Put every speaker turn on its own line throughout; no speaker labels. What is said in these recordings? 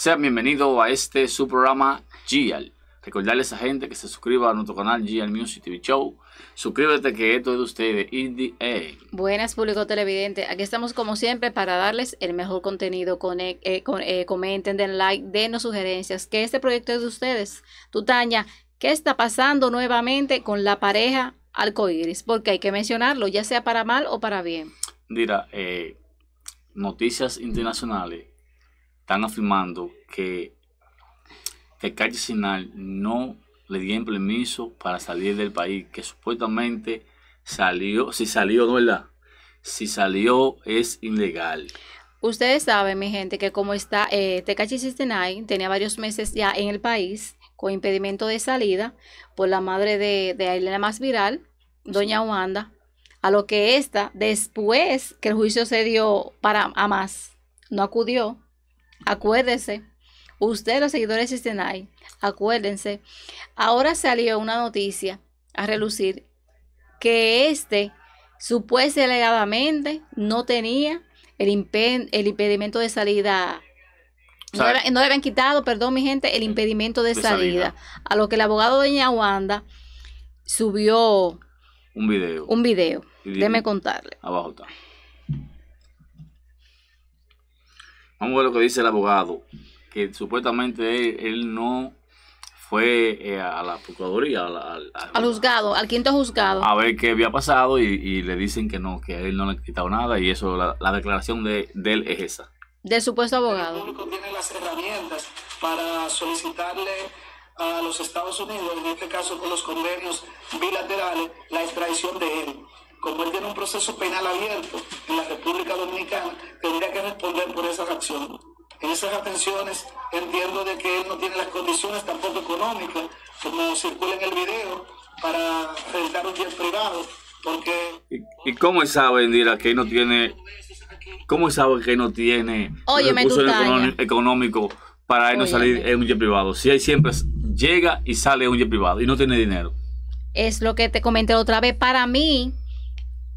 Sean bienvenidos a este su programa GL. Recordarles a gente que se suscriba a nuestro canal GL Music TV Show. Suscríbete que esto es de ustedes, Indie
Buenas, público televidente. Aquí estamos como siempre para darles el mejor contenido. Eh, con, eh, comenten, den like, denos sugerencias. Que este proyecto es de ustedes. Tutaña, ¿qué está pasando nuevamente con la pareja Alcoiris? Porque hay que mencionarlo, ya sea para mal o para bien.
Mira, eh, noticias internacionales están afirmando que, que no le dieron permiso para salir del país, que supuestamente salió, si salió, no es verdad, si salió es ilegal.
Ustedes saben, mi gente, que como está eh, Tecachi tenía varios meses ya en el país con impedimento de salida por la madre de, de Ailena Más Viral, doña Wanda, a lo que esta, después que el juicio se dio para a más, no acudió Acuérdense, ustedes los seguidores de Sistenay, acuérdense, ahora salió una noticia a relucir que este supuestamente no tenía el, impedimento de salida. No le, habían quitado, perdón mi gente, el impedimento de, salida, A lo que el abogado de Doña Wanda subió
un video. Un contarle. Abajo está. Vamos a ver lo que dice el abogado, que supuestamente él, no fue eh, a la Procuraduría, al
juzgado, al quinto juzgado.
A ver qué había pasado y, y, le dicen que no, que a él no le han quitado nada y eso, la, la declaración de, de, él es esa.
Del supuesto abogado. El público tiene las herramientas para solicitarle a los Estados Unidos, en este caso con los convenios bilaterales, la extradición de él como él tiene un proceso penal abierto en la República Dominicana, tendría que responder por esas acciones. En esas atenciones entiendo de que él no tiene las condiciones tampoco económicas, como circula
en el video, para rentar un jet privado, porque... ¿Y, cómo sabe, Indira, que él no tiene... ¿Cómo sabe que no tiene Oye, recursos económicos para él no salir en un jet privado? Si él siempre llega y sale en un jet privado y no tiene dinero.
Es lo que te comenté otra vez. Para mí,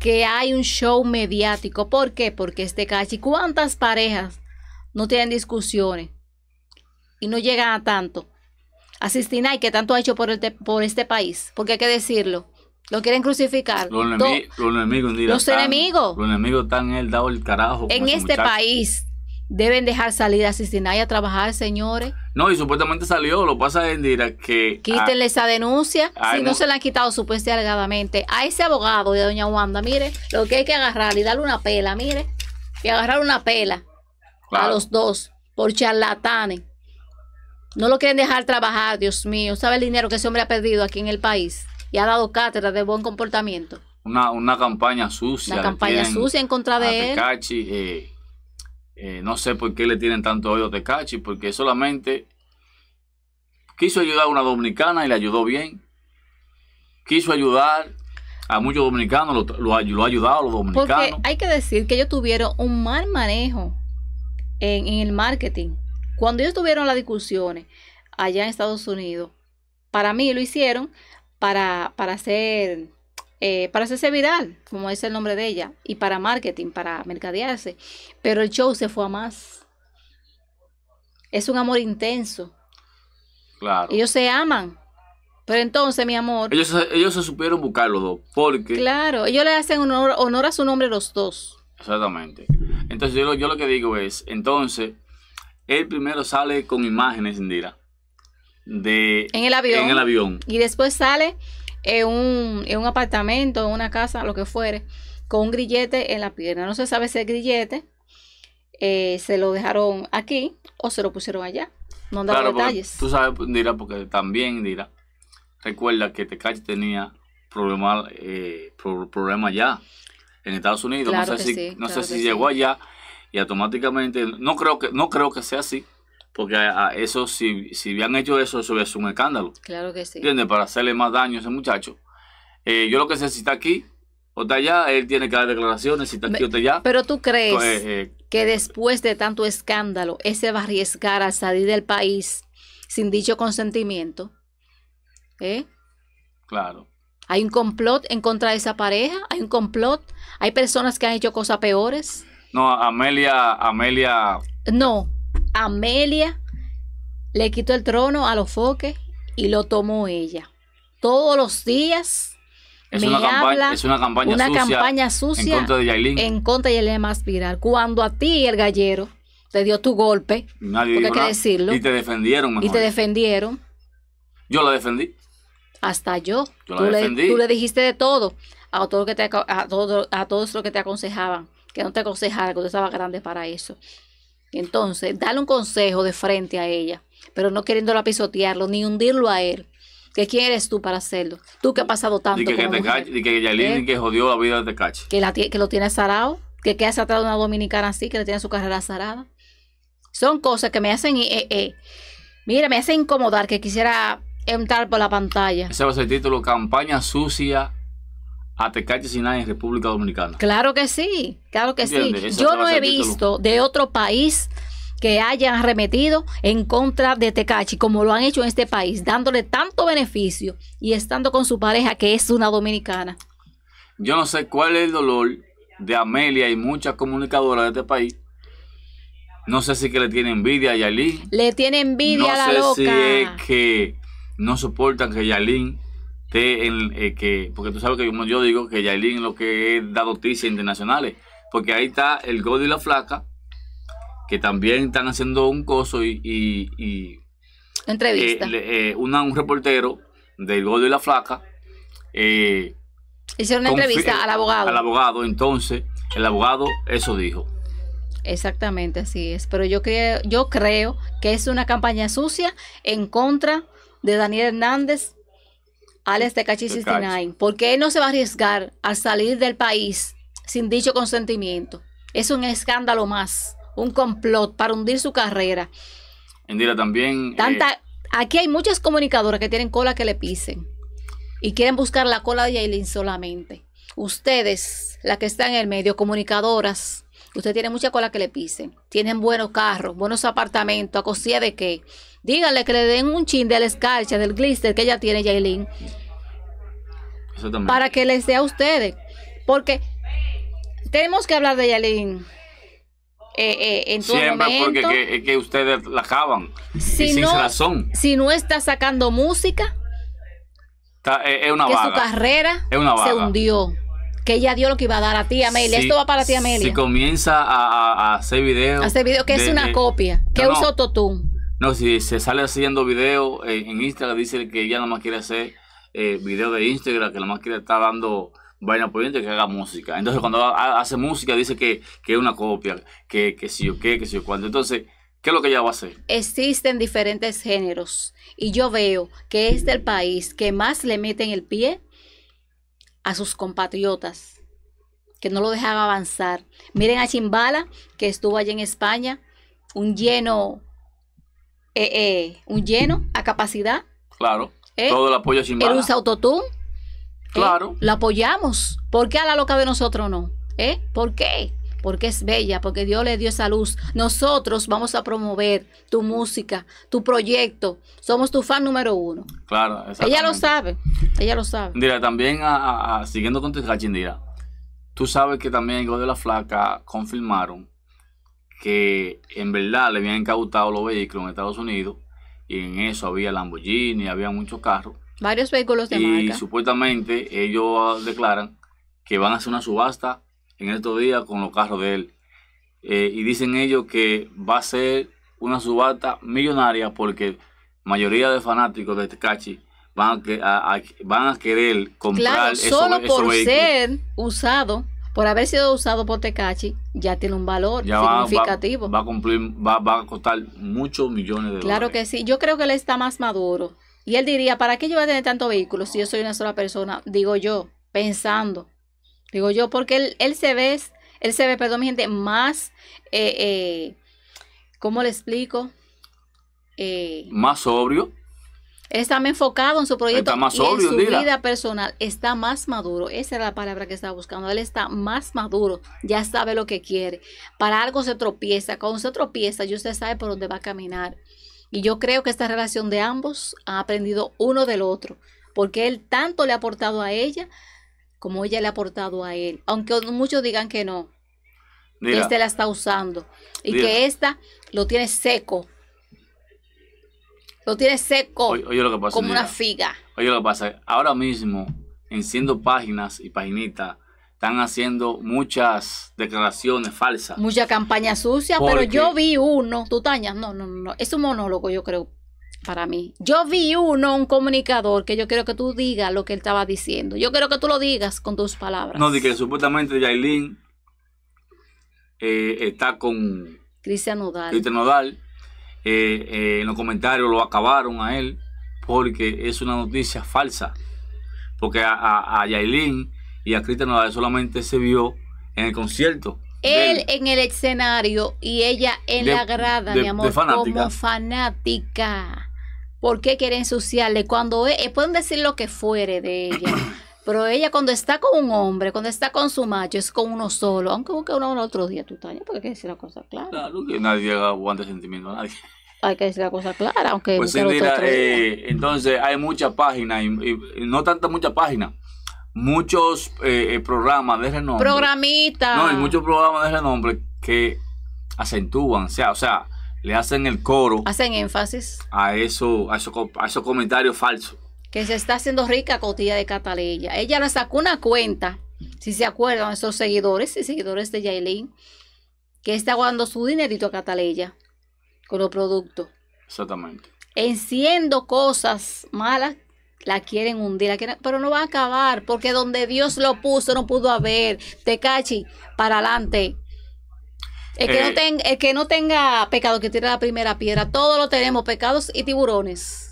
que hay un show mediático. ¿Por qué? Porque este casi ¿Cuántas parejas no tienen discusiones y no llegan a tanto? A y que tanto ha hecho por, por este país, porque hay que decirlo. Lo quieren crucificar. Los, los
enemigos, los, enemigos. el dado el carajo. En este país
deben dejar salir a Sistina a trabajar, señores.
No, y supuestamente salió, lo pasa en que... Quítenle esa
denuncia, ah, si no se la han quitado supuestamente a ese abogado de doña Wanda, mire, lo que hay que agarrar y darle una pela, mire, y agarrar una pela a los dos por charlatanes. No lo quieren dejar trabajar, Dios mío, ¿sabe el dinero que ese hombre ha perdido aquí en el país? Y ha dado cátedra de buen comportamiento.
Una, una campaña sucia. Una campaña sucia en
contra de él.
Eh, eh, no sé por qué le tienen tanto odio de Tecachi, porque solamente quiso ayudar a una dominicana y le ayudó bien. Quiso ayudar a muchos dominicanos, lo, lo, ha ayudado a los dominicanos. Porque
hay que decir que ellos tuvieron un mal manejo en, el marketing. Cuando ellos tuvieron las discusiones allá en Estados Unidos, para mí lo hicieron para, para hacer eh, para hacerse viral, como es el nombre de ella, y para marketing, para mercadearse. Pero el show se fue a más. Es un amor intenso. Claro. Ellos se aman. Pero entonces, mi amor.
Ellos, ellos se supieron buscar los dos. Porque.
Claro, ellos le hacen honor, a su nombre los dos.
Exactamente. Entonces, yo lo, que digo es: entonces, él primero sale con imágenes, Indira. De, en el avión. En el avión.
Y después sale en un, un apartamento, en una casa, lo que fuere, con un grillete en la pierna. No se sabe si el grillete eh, se lo dejaron aquí o se lo pusieron allá. No claro, detalles.
Tú sabes, Dira, porque también, Dira, recuerda que Tecachi tenía problemas eh, problema allá en Estados Unidos. no sé si, llegó allá y automáticamente, no creo que, no creo que sea así, porque a, eso, si, si habían hecho eso, eso es un escándalo.
Claro que sí. ¿Entiendes?
Para hacerle más daño a ese muchacho. Eh, yo lo que sé, si está aquí o está allá, él tiene que dar declaraciones, si está aquí o está allá. Pero tú crees pues, eh, eh,
que después de tanto escándalo, ese se va a arriesgar a salir del país sin dicho consentimiento. ¿Eh? Claro. Hay un complot en contra de esa pareja, hay un complot, hay personas que han hecho cosas peores.
No, Amelia, Amelia.
No, Amelia le quitó el trono a los foques y lo tomó ella. Todos los días
es, me una, habla campaña, es una campaña, una sucia, campaña sucia en contra de Yailin. En
contra de Yailin Maspiral. Cuando a ti el gallero te dio tu golpe,
hay que decirlo. Y te defendieron. Y te
defendieron.
Yo la defendí.
Hasta yo. Yo tú la defendí. Le, tú le dijiste de todo a todo que te, a todo, a todos los que te aconsejaban, que no te aconsejara, que tú estabas grande para eso. Entonces, darle un consejo de frente a ella, pero no queriéndola pisotearlo ni hundirlo a él. ¿Que ¿Quién eres tú para hacerlo? Tú que has pasado tanto. Y que, que,
te y ¿eh? que jodió la vida de Tecache.
Que, que lo tiene zarado. Que queda atrás de una dominicana así, que le tiene su carrera zarada. Son cosas que me hacen. Eh, eh, eh Mira, me hace incomodar que quisiera entrar por la pantalla.
Ese va a ser el título: Campaña sucia a Tecachi Sinai en República Dominicana.
Claro que sí, claro que sí. Yo no he visto de otro país que hayan arremetido en contra de Tecachi, como lo han hecho en este país, dándole tanto beneficio y estando con su pareja que es una dominicana.
Yo no sé cuál es el dolor de Amelia y muchas comunicadoras de este país. No sé si que le tiene envidia a Yalín.
Le tiene envidia a la loca. No si es
que no soportan que Yalín eh, que, porque tú sabes que yo, digo que Yailin lo que da noticias internacionales, porque ahí está el gordo y la flaca, que también están haciendo un coso y... y, Entrevista. Eh, eh, un reportero del gordo y la flaca. Hicieron
una entrevista al abogado. Al
abogado, entonces, el abogado eso dijo.
Exactamente, así es. Pero yo creo, yo creo que es una campaña sucia en contra de Daniel Hernández Alex de Cachis ¿Por qué no se va a arriesgar al salir del país sin dicho consentimiento? Es un escándalo más, un complot para hundir su carrera.
Indira, también... Eh,
aquí hay muchas comunicadoras que tienen cola que le pisen y quieren buscar la cola de Yailin solamente. Ustedes, las que están en el medio, comunicadoras, usted tiene mucha cola que le pisen. Tienen buenos carros, buenos apartamentos, a de qué díganle que le den un chin de la escarcha, del glister que ella tiene, Jailin. Para que le sea a ustedes. Porque tenemos que hablar de Yailin. Eh, eh, en todo Siempre porque
que, ustedes la acaban. Si sin razón.
Si no está sacando música,
eh, es, una una que su carrera se
hundió. Que ella dio lo que iba a dar a ti, Amelia. Esto va para ti, Amelia. Si
comienza a, hacer videos. Hacer videos, que es una
copia. Que un usa tú?
No, si se sale haciendo video eh, en Instagram, dice que ella nada más quiere hacer eh, video de Instagram, que nada más quiere estar dando vaina por que haga música. Entonces, cuando hace música, dice que, es una copia, que, que sí o qué, que sí o cuándo. Entonces, ¿Qué es lo que ella va a hacer?
Existen diferentes géneros y yo veo que es del país que más le meten el pie a sus compatriotas, que no lo dejan avanzar. Miren a Chimbala, que estuvo allá en España, un lleno eh, eh, un lleno a capacidad.
Claro. Eh, todo el apoyo sin Él usa
autotune. Eh, claro. La apoyamos. ¿Por qué a la loca de nosotros no? ¿Eh? ¿Por qué? Porque es bella, porque Dios le dio esa luz. Nosotros vamos a promover tu música, tu proyecto. Somos tu fan número uno.
Claro, Ella lo
sabe. Ella lo sabe.
Mira, también siguiendo con tu Chindira, tú sabes que también en de la Flaca confirmaron que en verdad le habían incautado los vehículos en Estados Unidos y en eso había Lamborghini, había muchos carros.
Varios vehículos de marca. Y
supuestamente ellos ah, declaran que van a hacer una subasta en estos días con los carros de él. Eh, y dicen ellos que va a ser una subasta millonaria porque mayoría de fanáticos de Tecachi van a, van a querer comprar claro, solo por ser
usado por haber sido usado por Tekachi ya tiene un valor significativo. Va,
a va, a costar muchos millones de dólares. Claro
que sí. Yo creo que él está más maduro. Y él diría, ¿para qué yo voy a tener tanto vehículo si yo soy una sola persona? Digo yo, pensando. Digo yo, porque él, se ve, él se ve, perdón, mi gente, más, eh, eh, ¿cómo le explico? Eh,
más sobrio.
Él está más enfocado en su proyecto y en su vida personal. Está más maduro. Esa era la palabra que estaba buscando. Él está más maduro. Ya sabe lo que quiere. Para algo se tropieza. Cuando se tropieza, ya usted sabe por dónde va a caminar. Y yo creo que esta relación de ambos ha aprendido uno del otro. Porque él tanto le ha aportado a ella como ella le ha aportado a él. Aunque muchos digan que no. Que este la está usando. Y que esta lo tiene seco lo tiene seco. como una figa.
Oye lo que pasa. Ahora mismo, enciendo páginas y paginitas, están haciendo muchas declaraciones falsas.
Mucha campaña sucia, pero yo vi uno. Tú tañas, no, no, no. Es un monólogo, yo creo, para mí. Yo vi uno, un comunicador, que yo quiero que tú digas lo que él estaba diciendo. Yo quiero que tú lo digas con tus palabras. No, de
que supuestamente Yailin eh, está con.
Cristian Cristian
Nodal en eh, eh, los comentarios lo acabaron a él porque es una noticia falsa. Porque a, a, Yailin y a Cristian solamente se vio en el concierto.
Él en el escenario y ella en la grada, mi amor, como fanática. ¿Por qué suciarle, Cuando e, eh, pueden decir lo que fuere de ella. Pero ella cuando está con un hombre, cuando está con su macho, es con uno solo. Aunque uno, en otro día, tú, porque hay que decir la cosa clara.
Claro, que nadie aguante sentimiento a nadie.
Hay que decir la cosa clara, aunque... Pues sí, mira, eh,
entonces hay muchas páginas, y, no tanta muchas páginas, muchos eh, eh, programas de renombre.
Programitas. No, hay muchos
programas de renombre que acentúan, o sea, o sea, le hacen el coro.
Hacen énfasis.
A, eso, a, eso, a esos comentarios falsos
que se está haciendo rica cotilla de Cataleya. Ella le sacó una cuenta, si se acuerdan, esos seguidores y seguidores de Yailin, que está guardando su dinerito a Cataleya con los
productos. Exactamente.
Enciendo cosas malas, la quieren hundir, pero no va a acabar, porque donde Dios lo puso no pudo haber. cachi para adelante. El que, no eh. que no tenga pecado, que tire la primera piedra. Todos lo tenemos, pecados y tiburones.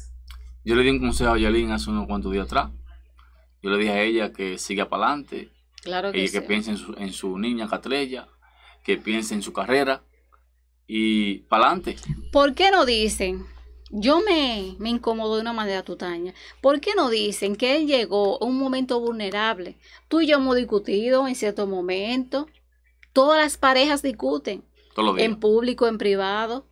Yo le di un consejo a Yalin hace unos cuantos días atrás. Yo le dije a ella que siga para adelante.
Claro que, ella que piense
en su, niña Catrella, que piense en su carrera y para adelante.
¿Por qué no dicen? Yo me, me incomodo de una manera tutaña. ¿Por qué no dicen que él llegó a un momento vulnerable? Tú y yo hemos discutido en cierto momento. Todas las parejas discuten. En público, en privado.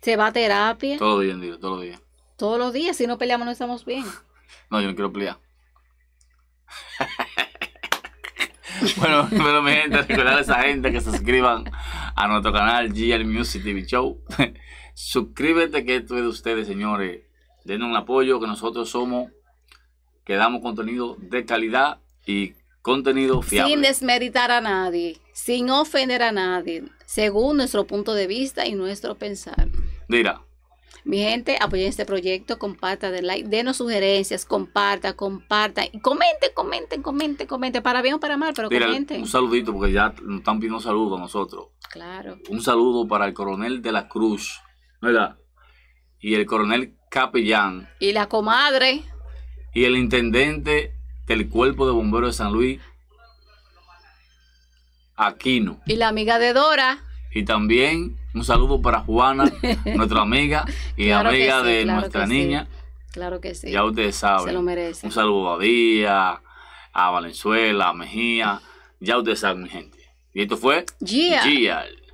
Se va a terapia.
Todos los días, todos los días.
Todos los días, si no peleamos no estamos bien.
no, yo no quiero pelear. bueno, recuerda mi gente, recordar a esa gente que se suscriban a nuestro canal GL Music TV Show. Suscríbete que esto es de ustedes, señores. den un apoyo que nosotros somos, que damos contenido de calidad y contenido fiable. Sin
desmeritar a nadie, sin ofender a nadie, según nuestro punto de vista y nuestro pensar. Mira, Mi gente, apoyen este proyecto, comparta de like, denos sugerencias, comparta, comparta y comenten, comenten, comenten, comenten, para bien o para mal, pero comenten. Un
saludito, porque ya nos están pidiendo saludos a nosotros. Claro. Un saludo para el coronel de la Cruz, ¿verdad? Y el coronel Capellán.
Y la comadre.
Y el intendente del Cuerpo de Bomberos de San Luis, Aquino.
Y la amiga de Dora.
Y también un saludo para Juana, nuestra amiga y amiga de nuestra niña.
Claro que sí. Ya ustedes saben. Se lo merece. Un
saludo a Díaz, a Valenzuela, a Mejía. Ya ustedes saben, mi gente. Y esto fue... Gial. Gia.